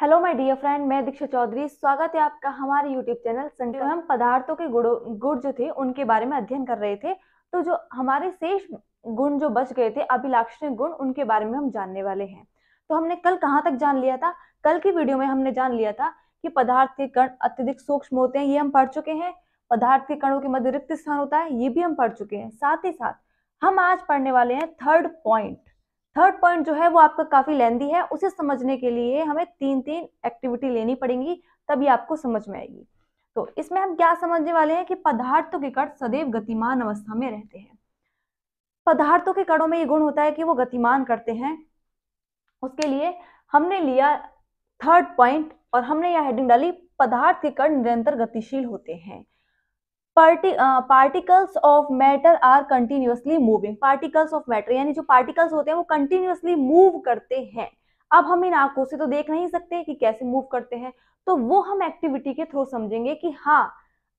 hello my dear friend मैं दीक्षा चौधरी स्वागत है आपका हमारे यूट्यूब चैनल संडे हम पदार्थों के गुड़ गुड़ जो थे उनके बारे में अध्ययन कर रहे थे तो जो हमारे शेष गुण जो बच गए थे अभिलाक्षणिक गुण उनके बारे में हम जानने वाले हैं तो हमने कल कहाँ तक जान लिया था कल की वीडियो में हमने जान लिया था कि पदार्थ के कण अत्यधिक सूक्ष्म होते हैं ये हम पढ़ चुके हैं पदार्थ के कणों के मध्य रिक्त स्थान होता है ये भी हम पढ़ चुके हैं साथ ही साथ हम आज पढ़ने वाले हैं थर्ड पॉइंट थर्ड पॉइंट जो है वो आपका काफ़ी लेंदी है उसे समझने के लिए हमें तीन तीन एक्टिविटी लेनी पड़ेंगी तभी आपको समझ में आएगी तो इसमें हम क्या समझने वाले हैं कि पदार्थों के कण सदैव गतिमान अवस्था में रहते हैं पदार्थों के कणों में ये गुण होता है कि वो गतिमान करते हैं उसके लिए हमने लिया थर्ड पॉइंट और हमने यह हेडिंग डाली पदार्थ के कण निरंतर गतिशील होते हैं party particles of matter are continuously moving particles of matter यानी जो पार्टिकल्स होते हैं वो कंटिन्यूसली मूव करते हैं अब हम इन आंखों से तो देख नहीं सकते कि कैसे मूव करते हैं तो वो हम एक्टिविटी के थ्रू समझेंगे कि हाँ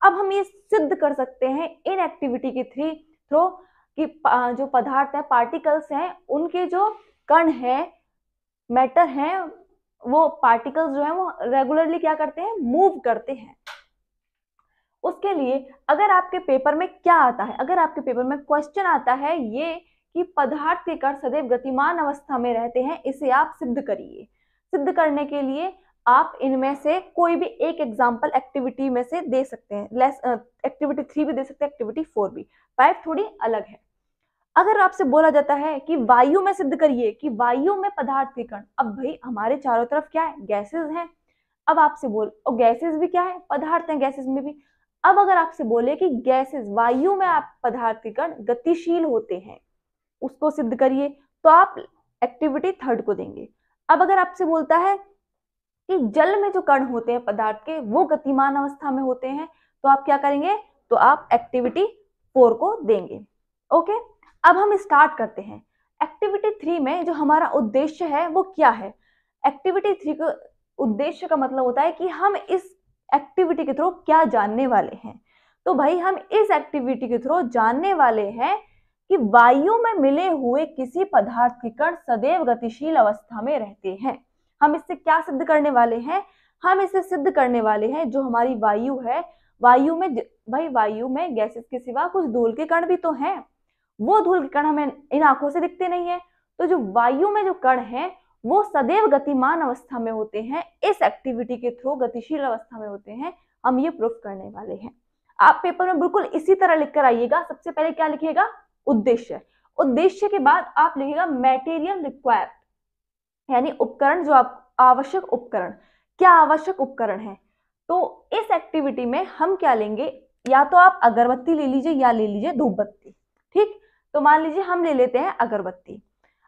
अब हम ये सिद्ध कर सकते हैं इन एक्टिविटी के थ्री थ्रो कि जो पदार्थ है पार्टिकल्स हैं उनके जो कण हैं मैटर हैं वो पार्टिकल्स जो है वो रेगुलरली क्या करते हैं मूव करते हैं उसके लिए अगर आपके पेपर में क्या आता है अगर आपके पेपर में क्वेश्चन आता है ये कि पदार्थ के कण सदैव गतिमान अवस्था में रहते हैं इसे आप सिद्ध करिए सिद्ध करने के लिए आप इनमें से कोई भी एक एग्जाम्पल एक्टिविटी में से दे सकते हैं लेस एक्टिविटी थ्री भी दे सकते हैं एक्टिविटी फोर भी फाइव थोड़ी अलग है अगर आपसे बोला जाता है कि वायु में सिद्ध करिए कि वायु में पदार्थ के कण अब भाई हमारे चारों तरफ क्या है गैसेस हैं अब आपसे बोल और गैसेस भी क्या है पदार्थ हैं गैसेस में भी अब अगर आपसे बोले कि गैसेस वायु में आप पदार्थ के कण गतिशील होते हैं उसको सिद्ध करिए तो आप एक्टिविटी थर्ड को देंगे अब अगर आपसे बोलता है कि जल में जो कण होते हैं पदार्थ के वो गतिमान अवस्था में होते हैं तो आप क्या करेंगे तो आप एक्टिविटी फोर को देंगे ओके अब हम स्टार्ट करते हैं एक्टिविटी थ्री में जो हमारा उद्देश्य है वो क्या है एक्टिविटी थ्री का उद्देश्य का मतलब होता है कि हम इस एक्टिविटी के थ्रू क्या जानने वाले हैं तो भाई हम इस एक्टिविटी के थ्रू जानने वाले हैं कि वायु में मिले हुए किसी पदार्थ के कण सदैव गतिशील अवस्था में रहते हैं हम इससे क्या सिद्ध करने वाले हैं हम इसे सिद्ध करने वाले हैं जो हमारी वायु है वायु में भाई वायु में गैसेस के सिवा कुछ धूल के कण भी तो हैं वो धूल के कण हमें इन आंखों से दिखते नहीं है तो जो वायु में जो कण है वो सदैव गतिमान अवस्था में होते हैं इस एक्टिविटी के थ्रू गतिशील अवस्था में होते हैं हम ये प्रूफ करने वाले हैं आप पेपर में बिल्कुल इसी तरह लिखकर आइएगा सबसे पहले क्या लिखिएगा उद्देश्य उद्देश्य के बाद आप लिखिएगा मेटेरियल रिक्वायर्ड यानी उपकरण जो आप आवश्यक उपकरण क्या आवश्यक उपकरण है तो इस एक्टिविटी में हम क्या लेंगे या तो आप अगरबत्ती ले लीजिए या ले लीजिए धूपबत्ती ठीक तो मान लीजिए हम ले लेते हैं अगरबत्ती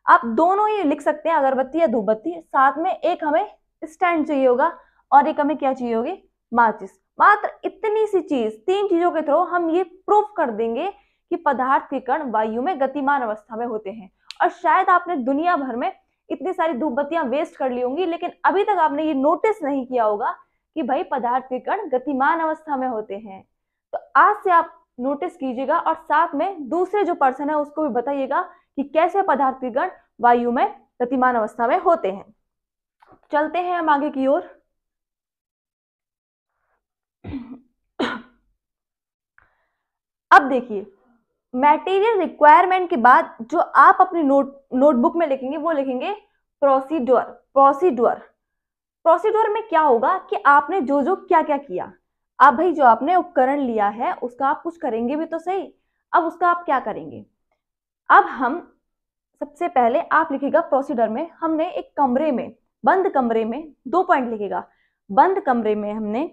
आप दोनों ही लिख सकते हैं अगरबत्ती या धूपबत्ती साथ में एक हमें स्टैंड चाहिए होगा और एक हमें क्या चाहिए होगी माचिस मात्र इतनी सी चीज तीन चीजों के थ्रू हम ये प्रूव कर देंगे कि पदार्थ के कण वायु में गतिमान अवस्था में होते हैं और शायद आपने दुनिया भर में इतनी सारी धूपबत्तियां वेस्ट कर ली होंगी लेकिन अभी तक आपने ये नोटिस नहीं किया होगा कि भाई पदार्थ के कण गतिमान अवस्था में होते हैं तो आज से आप नोटिस कीजिएगा और साथ में दूसरे जो पर्सन है उसको भी बताइएगा कि कैसे पदार्थी गण वायु में गतिमान अवस्था में होते हैं चलते हैं हम आगे की ओर अब देखिए मैटेरियल रिक्वायरमेंट के बाद जो आप अपनी नोट नोटबुक में लिखेंगे वो लिखेंगे प्रोसीडर प्रोसीड्योर प्रोसीड्योर में क्या होगा कि आपने जो जो क्या क्या किया अब भाई जो आपने उपकरण लिया है उसका आप कुछ करेंगे भी तो सही अब उसका आप क्या करेंगे अब हम सबसे पहले आप लिखेगा प्रोसीडर में हमने एक कमरे में बंद कमरे में दो पॉइंट लिखेगा बंद कमरे में हमने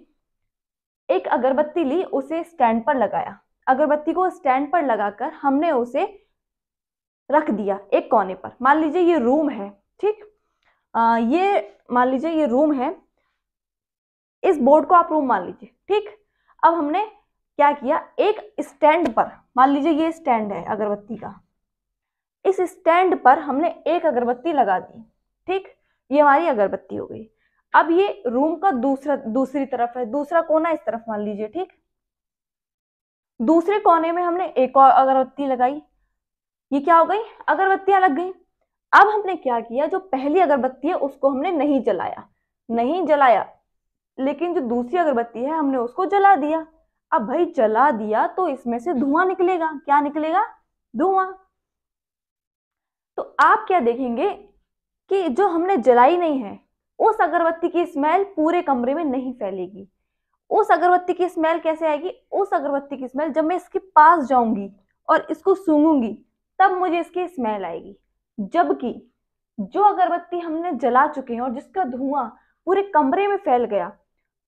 एक अगरबत्ती ली उसे स्टैंड पर लगाया अगरबत्ती को स्टैंड पर लगाकर हमने उसे रख दिया एक कोने पर मान लीजिए ये रूम है ठीक आ, ये मान लीजिए ये रूम है इस बोर्ड को आप रूम मान लीजिए ठीक अब हमने क्या किया एक स्टैंड पर मान लीजिए ये स्टैंड है अगरबत्ती का इस स्टैंड पर हमने एक अगरबत्ती लगा दी ठीक ये हमारी अगरबत्ती हो गई अब ये रूम का दूसरा दूसरी तरफ है दूसरा कोना इस तरफ मान लीजिए ठीक दूसरे कोने में हमने एक और अगरबत्ती लगाई ये क्या हो गई अगरबत्तियां लग गई अब हमने क्या किया जो पहली अगरबत्ती है उसको हमने नहीं जलाया नहीं जलाया लेकिन जो दूसरी अगरबत्ती है हमने उसको जला दिया अब भाई जला दिया तो इसमें से धुआं निकलेगा क्या निकलेगा धुआं तो आप क्या देखेंगे कि जो हमने जलाई नहीं है उस अगरबत्ती की स्मेल पूरे कमरे में नहीं फैलेगी उस अगरबत्ती की स्मेल कैसे आएगी उस अगरबत्ती की स्मेल जब मैं इसके पास जाऊंगी और इसको सूंघूंगी तब मुझे इसकी स्मेल आएगी जबकि जो अगरबत्ती हमने जला चुके हैं और जिसका धुआं पूरे कमरे में फैल गया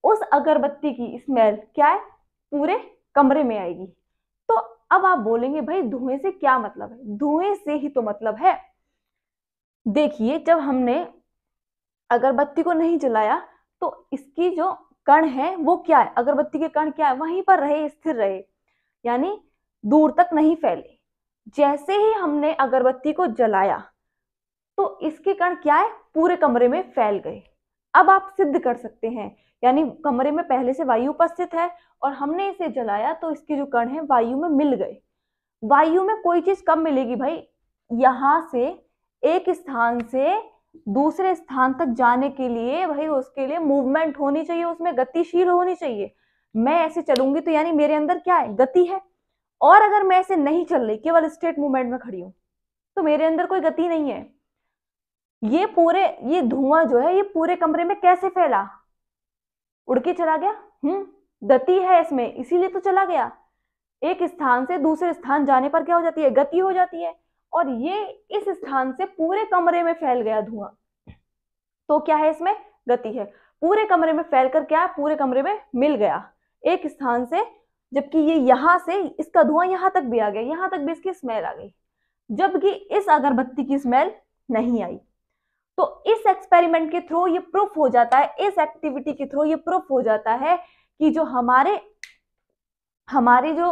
उस अगरबत्ती की स्मेल क्या है पूरे कमरे में आएगी अब आप बोलेंगे भाई धुएं से क्या मतलब है धुएं से ही तो मतलब है देखिए जब हमने अगरबत्ती को नहीं जलाया तो इसकी जो कण है वो क्या है अगरबत्ती के कण क्या है वहीं पर रहे स्थिर रहे यानी दूर तक नहीं फैले जैसे ही हमने अगरबत्ती को जलाया तो इसके कण क्या है पूरे कमरे में फैल गए अब आप सिद्ध कर सकते हैं यानी कमरे में पहले से वायु उपस्थित है और हमने इसे जलाया तो इसके जो कण है वायु में मिल गए वायु में कोई चीज कब मिलेगी भाई यहाँ से एक स्थान से दूसरे स्थान तक जाने के लिए भाई उसके लिए मूवमेंट होनी चाहिए उसमें गतिशील होनी चाहिए मैं ऐसे चलूंगी तो यानी मेरे अंदर क्या है गति है और अगर मैं ऐसे नहीं चल रही केवल स्टेट मूवमेंट में खड़ी हूँ तो मेरे अंदर कोई गति नहीं है ये पूरे ये धुआं जो है ये पूरे कमरे में कैसे फैला उड़ के चला गया हम्म गति है इसमें इसीलिए तो चला गया एक स्थान से दूसरे स्थान जाने पर क्या हो जाती है गति हो जाती है और ये इस स्थान से पूरे कमरे में फैल गया धुआं तो क्या है इसमें गति है पूरे कमरे में फैलकर क्या है पूरे कमरे में मिल गया एक स्थान से जबकि ये यहां से इसका धुआं यहां तक भी आ गया यहां तक भी इसकी स्मेल आ गई जबकि इस अगरबत्ती की स्मेल नहीं आई तो इस एक्सपेरिमेंट के थ्रू ये प्रूफ हो जाता है इस एक्टिविटी के थ्रू ये प्रूफ हो जाता है कि जो हमारे हमारे जो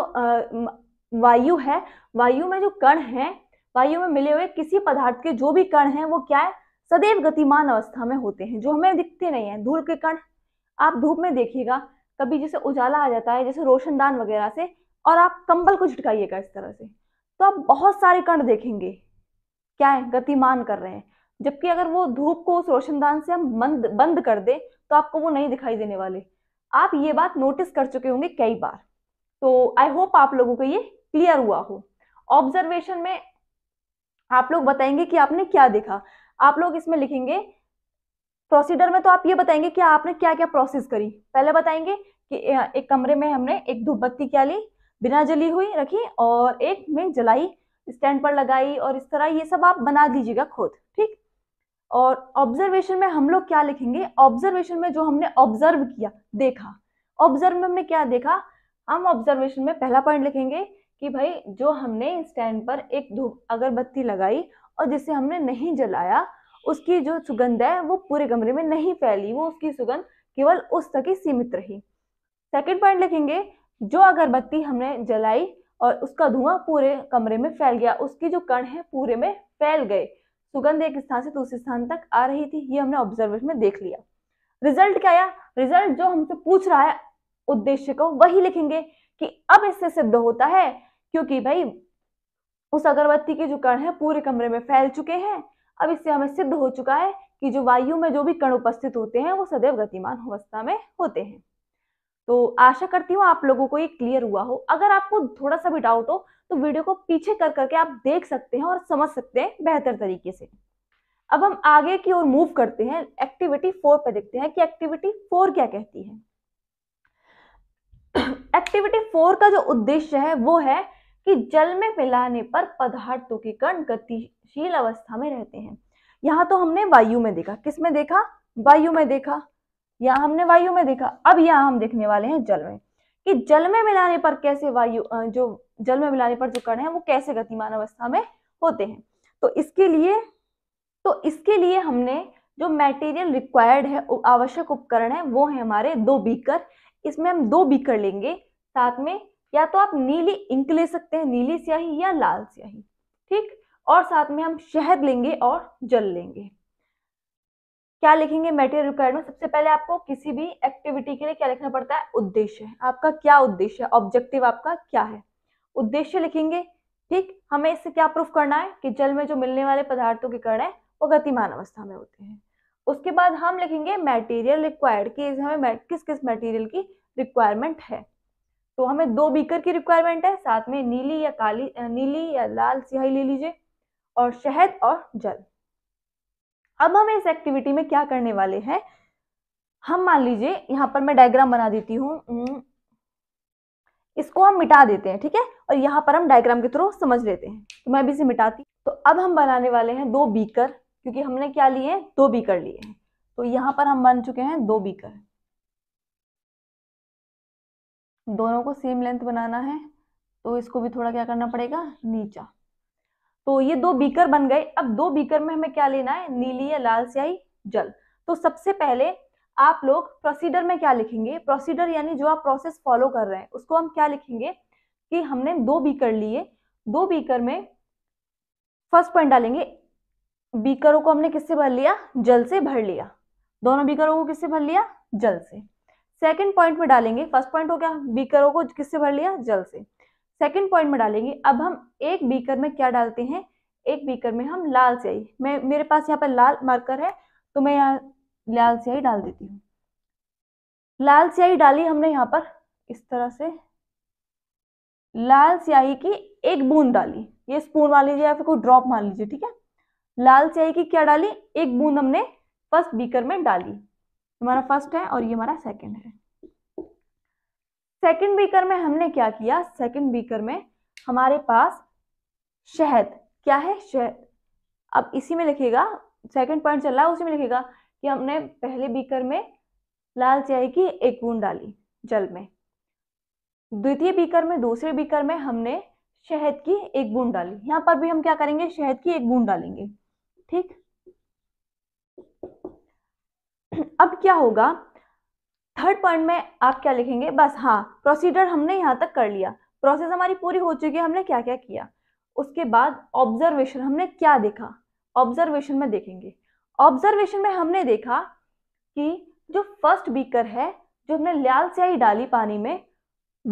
वायु है वायु में जो कण है वायु में मिले हुए किसी पदार्थ के जो भी कण हैं वो क्या है सदैव गतिमान अवस्था में होते हैं जो हमें दिखते नहीं है धूल के कण आप धूप में देखिएगा कभी जैसे उजाला आ जाता है जैसे रोशनदान वगैरह से और आप कंबल को झटकाइएगा इस तरह से तो आप बहुत सारे कण देखेंगे क्या है गतिमान कर रहे हैं जबकि अगर वो धूप को उस रोशनदान से हम बंद बंद कर दें तो आपको वो नहीं दिखाई देने वाले आप ये बात नोटिस कर चुके होंगे कई बार तो आई होप आप लोगों को ये क्लियर हुआ हो ऑब्जर्वेशन में आप लोग बताएंगे कि आपने क्या देखा आप लोग इसमें लिखेंगे प्रोसीडर में तो आप ये बताएंगे कि आपने क्या क्या प्रोसेस करी पहले बताएंगे कि एक कमरे में हमने एक धूप बत्ती क्या ली बिना जली हुई रखी और एक में जलाई स्टैंड पर लगाई और इस तरह ये सब आप बना दीजिएगा खुद ठीक और ऑब्जर्वेशन में हम लोग क्या लिखेंगे ऑब्जर्वेशन में जो हमने ऑब्जर्व किया देखा ऑब्जर्व में हमने क्या देखा हम ऑब्जर्वेशन में पहला पॉइंट लिखेंगे कि भाई जो हमने स्टैंड पर एक धूप अगरबत्ती लगाई और जिसे हमने नहीं जलाया उसकी जो सुगंध है वो पूरे कमरे में नहीं फैली वो उसकी सुगंध केवल उस तक ही सीमित रही सेकेंड पॉइंट लिखेंगे जो अगरबत्ती हमने जलाई और उसका धुआं पूरे कमरे में फैल गया उसकी जो कण है पूरे में फैल गए सुगंध एक स्थान से दूसरे स्थान तक आ रही थी ये हमने ऑब्जर्वेशन में देख लिया रिजल्ट क्या आया रिजल्ट जो हमसे पूछ रहा है उद्देश्य को वही लिखेंगे कि अब इससे सिद्ध होता है क्योंकि भाई उस अगरबत्ती के जो कण है पूरे कमरे में फैल चुके हैं अब इससे हमें सिद्ध हो चुका है कि जो वायु में जो भी कण उपस्थित होते हैं वो सदैव गतिमान अवस्था में होते हैं तो आशा करती हूँ आप लोगों को ये क्लियर हुआ हो अगर आपको थोड़ा सा भी डाउट हो तो वीडियो को पीछे कर करके आप देख सकते हैं और समझ सकते हैं बेहतर तरीके से अब हम आगे की ओर मूव करते हैं एक्टिविटी फोर पर देखते हैं कि एक्टिविटी फोर क्या कहती है एक्टिविटी फोर का जो उद्देश्य है वो है कि जल में मिलाने पर पदार्थों के कण गतिशील अवस्था में रहते हैं यहां तो हमने वायु में देखा किस में देखा वायु में देखा यहाँ हमने वायु में देखा अब यहां हम देखने वाले हैं जल में कि जल में मिलाने पर कैसे वायु जो जल में मिलाने पर जो कण है वो कैसे गतिमान अवस्था में होते हैं तो इसके लिए तो इसके लिए हमने जो मेटेरियल रिक्वायर्ड है आवश्यक उपकरण है वो है हमारे दो बीकर इसमें हम दो बीकर लेंगे साथ में या तो आप नीली इंक ले सकते हैं नीली स्याही या लाल स्याही ठीक और साथ में हम शहद लेंगे और जल लेंगे क्या लिखेंगे मेटेरियल रिक्वायरमेंट सबसे पहले आपको किसी भी एक्टिविटी के लिए क्या लिखना पड़ता है उद्देश्य आपका क्या उद्देश्य है ऑब्जेक्टिव आपका क्या है उद्देश्य लिखेंगे ठीक हमें इससे क्या प्रूफ करना है कि जल में जो मिलने वाले पदार्थों के कण है वो गतिमान अवस्था में होते हैं उसके बाद हम लिखेंगे मेटेरियल रिक्वायर्ड कि हमें किस किस मेटीरियल की रिक्वायरमेंट है तो हमें दो बीकर की रिक्वायरमेंट है साथ में नीली या काली नीली या लाल स्याही ले लीजिए और शहद और जल अब हम इस एक्टिविटी में क्या करने वाले हैं हम मान लीजिए यहाँ पर मैं डायग्राम बना देती हूँ हम्म, इसको हम मिटा देते हैं ठीक है और यहाँ पर हम डायग्राम के थ्रू समझ लेते हैं तो मैं भी इसे मिटाती तो अब हम बनाने वाले हैं दो बीकर क्योंकि हमने क्या लिए हैं दो बीकर लिए हैं तो यहाँ पर हम बन चुके हैं दो बीकर दोनों को सेम लेंथ बनाना है तो इसको भी थोड़ा क्या करना पड़ेगा नीचा तो ये दो बीकर बन गए अब दो बीकर में हमें क्या लेना है नीली या लाल स्याही जल तो सबसे पहले आप लोग प्रोसीडर में क्या लिखेंगे प्रोसीडर यानी जो आप प्रोसेस फॉलो कर रहे हैं उसको हम क्या लिखेंगे कि हमने दो बीकर लिए दो बीकर में फर्स्ट पॉइंट डालेंगे बीकरों को हमने किससे भर लिया जल से भर लिया दोनों बीकरों को किससे भर लिया जल से सेकंड पॉइंट में डालेंगे फर्स्ट पॉइंट हो गया बीकरों को किससे भर लिया जल से सेकेंड पॉइंट में डालेंगे अब हम एक बीकर में क्या डालते हैं एक बीकर में हम लाल स्याही मैं मेरे पास यहाँ पर लाल मार्कर है तो मैं यहाँ लाल स्याही डाल देती हूँ लाल स्याही डाली हमने यहाँ पर इस तरह से लाल स्याही की एक बूंद डाली ये स्पून मान लीजिए या फिर कोई ड्रॉप मान लीजिए ठीक है लाल स्याही की क्या डाली एक बूंद हमने फर्स्ट बीकर में डाली हमारा फर्स्ट है और ये हमारा सेकेंड है सेकंड बीकर में हमने क्या किया सेकंड बीकर में हमारे पास शहद क्या है शहद अब इसी में लिखेगा सेकंड पॉइंट चल रहा है उसी में लिखेगा कि हमने पहले बीकर में लाल चाय की एक बूंद डाली जल में द्वितीय बीकर में दूसरे बीकर में हमने शहद की एक बूंद डाली यहाँ पर भी हम क्या करेंगे शहद की एक बूंद डालेंगे ठीक अब क्या होगा थर्ड पॉइंट में आप क्या लिखेंगे बस हाँ प्रोसीडर हमने यहाँ तक कर लिया प्रोसेस हमारी पूरी हो चुकी है हमने क्या क्या किया उसके बाद ऑब्जर्वेशन हमने क्या देखा ऑब्जर्वेशन में देखेंगे ऑब्जर्वेशन में हमने देखा कि जो फर्स्ट बीकर है जो हमने लाल स्याही डाली पानी में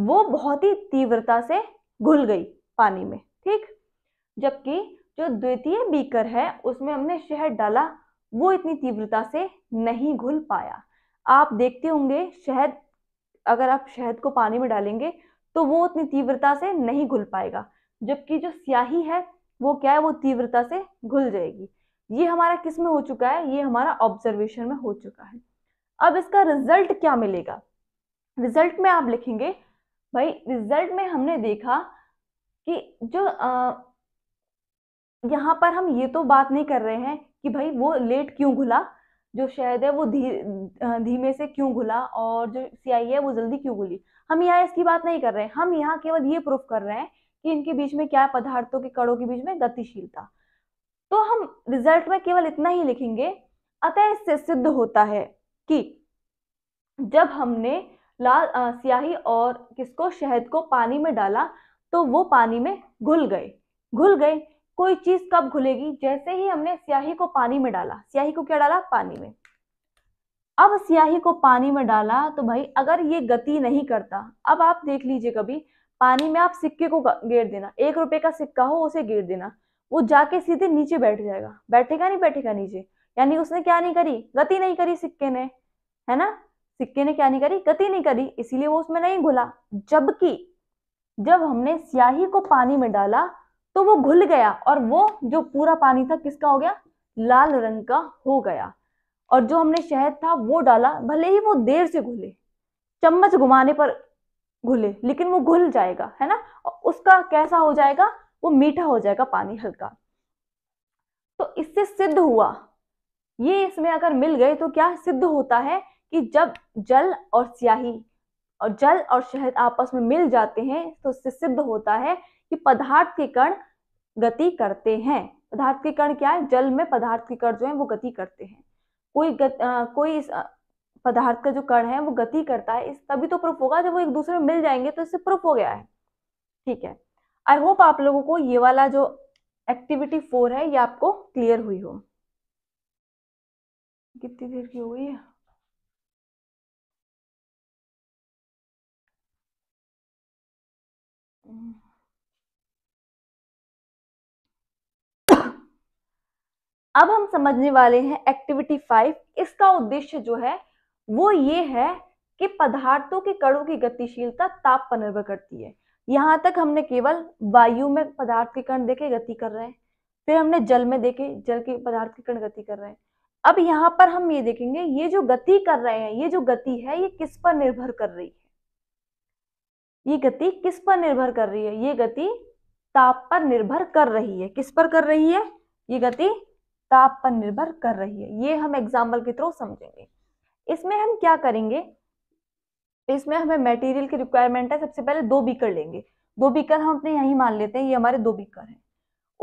वो बहुत ही तीव्रता से घुल गई पानी में ठीक जबकि जो द्वितीय बीकर है उसमें हमने शहद डाला वो इतनी तीव्रता से नहीं घुल पाया आप देखते होंगे शहद अगर आप शहद को पानी में डालेंगे तो वो उतनी तीव्रता से नहीं घुल पाएगा जबकि जो स्याही है वो क्या है वो तीव्रता से घुल जाएगी ये हमारा किस में हो चुका है ये हमारा ऑब्जर्वेशन में हो चुका है अब इसका रिजल्ट क्या मिलेगा रिजल्ट में आप लिखेंगे भाई रिजल्ट में हमने देखा कि जो आ, यहाँ पर हम ये तो बात नहीं कर रहे हैं कि भाई वो लेट क्यों घुला जो शहद है वो धी धीमे से क्यों घुला और जो सियाही है वो जल्दी क्यों घुली हम यहाँ इसकी बात नहीं कर रहे हैं हम यहाँ केवल ये प्रूफ कर रहे हैं कि इनके बीच में क्या पदार्थों के कड़ों के बीच में गतिशीलता तो हम रिजल्ट में केवल इतना ही लिखेंगे अतः इससे सिद्ध होता है कि जब हमने लाल सियाही और किसको शहद को पानी में डाला तो वो पानी में घुल गए घुल गए कोई चीज कब घुलेगी जैसे ही हमने स्याही को पानी में डाला स्याही को क्या डाला पानी में अब स्याही को पानी में डाला तो भाई अगर ये गति नहीं करता अब आप देख लीजिए कभी पानी में आप सिक्के को गेर देना एक रुपए का सिक्का हो उसे गेर देना वो जाके सीधे नीचे बैठ जाएगा बैठेगा नहीं बैठेगा नीचे यानी उसने क्या नहीं करी गति नहीं करी सिक्के ने है ना सिक्के ने क्या नहीं करी गति नहीं करी इसीलिए वो उसमें नहीं घुला जबकि जब हमने स्याही को पानी में डाला तो वो घुल गया और वो जो पूरा पानी था किसका हो गया लाल रंग का हो गया और जो हमने शहद था वो डाला भले ही वो देर से घुले चम्मच घुमाने पर घुले लेकिन वो घुल जाएगा है ना उसका कैसा हो जाएगा वो मीठा हो जाएगा पानी हल्का तो इससे सिद्ध हुआ ये इसमें अगर मिल गए तो क्या सिद्ध होता है कि जब जल और स्याही और जल और शहद आपस में मिल जाते हैं तो इससे सिद्ध होता है कि पदार्थ के कण गति करते हैं पदार्थ के कण क्या है जल में पदार्थ के कण जो है वो गति करते हैं कोई गत, आ, कोई इस पदार्थ का जो कण है वो गति करता है इस तभी तो प्रूफ होगा जब वो एक दूसरे में मिल जाएंगे तो इससे प्रूफ हो गया है ठीक है आई होप आप लोगों को ये वाला जो एक्टिविटी फोर है ये आपको क्लियर हुई हो कितनी देर की हो गई है mm अब हम समझने वाले हैं एक्टिविटी फाइव इसका उद्देश्य जो है वो ये है कि पदार्थों के कणों की गतिशीलता ताप पर निर्भर करती है यहां तक हमने केवल वायु में पदार्थ के कण देखे गति कर रहे हैं फिर हमने जल में देखे जल के पदार्थ के कण गति कर रहे हैं अब यहाँ पर हम ये देखेंगे ये जो गति कर रहे हैं ये जो गति है ये किस पर निर्भर कर रही है ये गति किस पर निर्भर कर रही है ये गति ताप पर निर्भर कर रही है किस पर कर रही है ये गति ताप पर निर्भर कर रही है ये हम एग्जाम्पल के थ्रू समझेंगे इसमें हम क्या करेंगे इसमें हमें मटेरियल की रिक्वायरमेंट है सबसे पहले दो बीकर लेंगे दो बीकर हम अपने यहीं मान लेते हैं ये हमारे दो बीकर हैं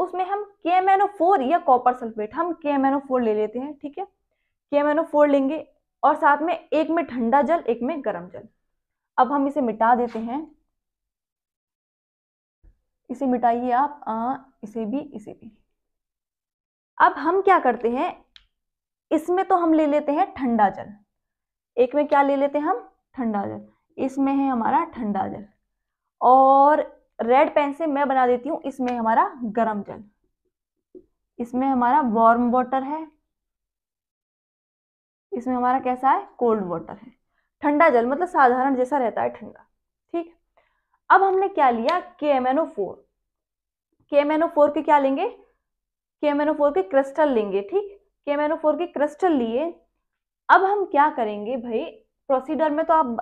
उसमें हम K M N O four या कॉपर सल्फेट हम K M N O four ले लेते हैं ठीक है के एम एन ओ फोर लेंगे और साथ में एक में ठंडा जल एक में गर्म जल अब हम इसे मिटा देते हैं इसे मिटाइए आप आ, इसे भी इसे भी अब हम क्या करते हैं इसमें तो हम ले लेते हैं ठंडा जल एक में क्या ले लेते हैं हम ठंडा जल इसमें है हमारा ठंडा जल और रेड पेन से मैं बना देती हूँ इसमें हमारा गर्म जल इसमें हमारा वार्म वाटर है इसमें हमारा कैसा है कोल्ड वाटर है ठंडा जल मतलब साधारण जैसा रहता है ठंडा ठीक अब हमने क्या लिया K M N O four K M N O four के क्या लेंगे के फोर के क्रिस्टल लेंगे ठीक के फोर के क्रिस्टल लिए अब हम क्या करेंगे भाई प्रोसीडर में तो आप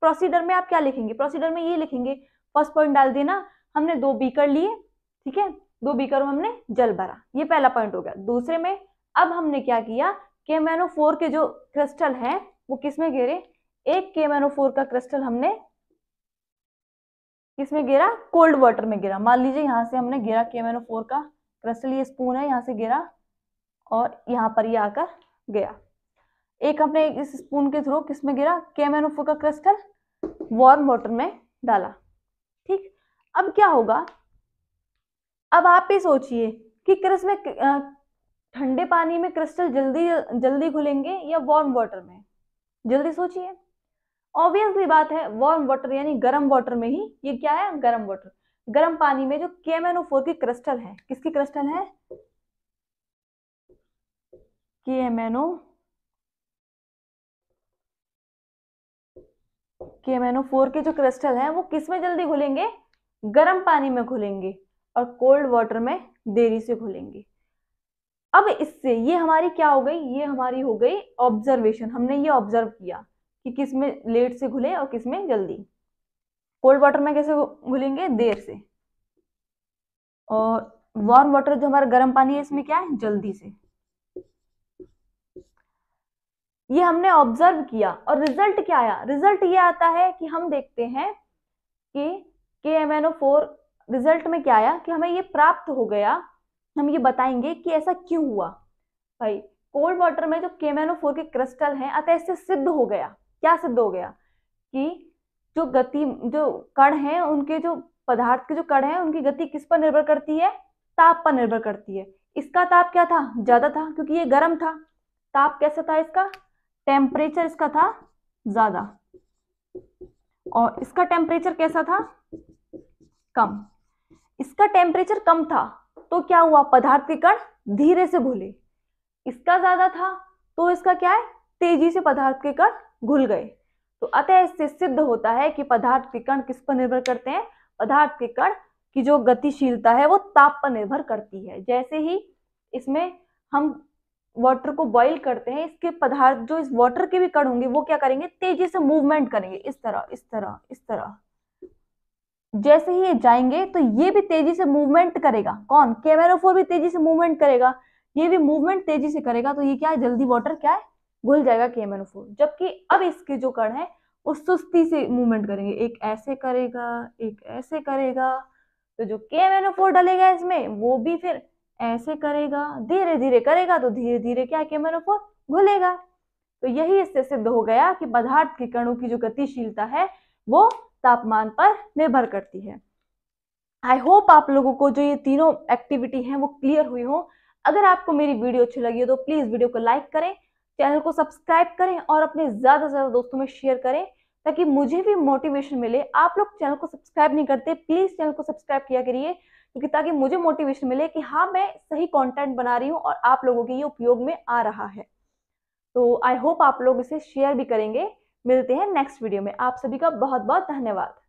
प्रोसीडर में आप क्या लिखेंगे प्रोसीडर में ये लिखेंगे फर्स्ट पॉइंट डाल देना हमने दो बीकर लिए ठीक है दो बीकर में हमने जल भरा ये पहला पॉइंट हो गया दूसरे में अब हमने क्या किया के फोर के जो क्रिस्टल है वो किसमें गिरे एक के फोर का क्रिस्टल हमने किसमें गिरा कोल्ड वाटर में गिरा मान लीजिए यहां से हमने गिरा के फोर का क्रस्टल ये स्पून है यहाँ से गिरा और यहाँ पर ये आकर गया एक हमने इस स्पून के थ्रू किस में गिरा केमेनोफो का क्रिस्टल वार्म वाटर में डाला ठीक अब क्या होगा अब आप ये सोचिए कि क्रिस में ठंडे पानी में क्रिस्टल जल्दी जल्दी खुलेंगे या वार्म वाटर में जल्दी सोचिए ऑब्वियसली बात है वार्म वाटर यानी गर्म वाटर में ही ये क्या है गर्म वाटर गर्म पानी में जो के की क्रिस्टल है किसकी क्रिस्टल है के फोर के जो क्रिस्टल है वो किस में जल्दी घुलेंगे गर्म पानी में घुलेंगे और कोल्ड वाटर में देरी से घुलेंगे अब इससे ये हमारी क्या हो गई ये हमारी हो गई ऑब्जर्वेशन हमने ये ऑब्जर्व किया कि किसमें लेट से घुले और किसमें जल्दी कोल्ड वाटर में कैसे घुलेंगे देर से और वार्म वाटर जो हमारा गर्म पानी है इसमें क्या है जल्दी से ये हमने ऑब्जर्व किया और रिजल्ट क्या आया रिजल्ट ये आता है कि हम देखते हैं कि K M N O four result में क्या आया कि हमें ये प्राप्त हो गया हम ये बताएंगे कि ऐसा क्यों हुआ भाई कोल्ड वाटर में जो K M N O four के क्रिस्टल हैं अतः इससे सिद्ध हो गया क्या सिद्ध हो गया कि जो गति जो कण है उनके जो पदार्थ के जो कण है उनकी गति किस पर निर्भर करती है ताप पर निर्भर करती है इसका ताप क्या था ज़्यादा था क्योंकि ये गर्म था ताप कैसा था इसका टेम्परेचर इसका था ज़्यादा और इसका टेम्परेचर कैसा था कम इसका टेम्परेचर कम था तो क्या हुआ पदार्थ के कण धीरे से घुले इसका ज़्यादा था तो इसका क्या है तेजी से पदार्थ के कण घुल गए तो अतः इससे सिद्ध होता है कि पदार्थ के कण किस पर निर्भर करते हैं पदार्थ के कण की जो गतिशीलता है वो ताप पर निर्भर करती है जैसे ही इसमें हम वाटर को बॉईल करते हैं इसके पदार्थ जो इस वाटर के भी कण होंगे वो क्या करेंगे तेजी से मूवमेंट करेंगे इस तरह इस तरह इस तरह जैसे ही ये जाएंगे तो ये भी तेजी से मूवमेंट करेगा कौन कैमेरोफोर भी तेजी से मूवमेंट करेगा ये भी मूवमेंट तेजी से करेगा तो ये क्या है जल्दी वाटर क्या है घुल जाएगा के एम जबकि अब इसके जो कण है वो सुस्ती से मूवमेंट करेंगे एक ऐसे करेगा एक ऐसे करेगा तो जो के एम डलेगा इसमें वो भी फिर ऐसे करेगा धीरे धीरे करेगा तो धीरे धीरे क्या के एम घुलेगा तो यही इससे सिद्ध हो गया कि पदार्थ के कणों की जो गतिशीलता है वो तापमान पर निर्भर करती है आई होप आप लोगों को जो ये तीनों एक्टिविटी हैं वो क्लियर हुई हो अगर आपको मेरी वीडियो अच्छी लगी हो तो प्लीज़ वीडियो को लाइक करें चैनल को सब्सक्राइब करें और अपने ज़्यादा से ज़्यादा दोस्तों में शेयर करें ताकि मुझे भी मोटिवेशन मिले आप लोग चैनल को सब्सक्राइब नहीं करते प्लीज़ चैनल को सब्सक्राइब किया करिए क्योंकि ताकि मुझे मोटिवेशन मिले कि हाँ मैं सही कंटेंट बना रही हूँ और आप लोगों के ये उपयोग में आ रहा है तो आई होप आप लोग इसे शेयर भी करेंगे मिलते हैं नेक्स्ट वीडियो में आप सभी का बहुत बहुत धन्यवाद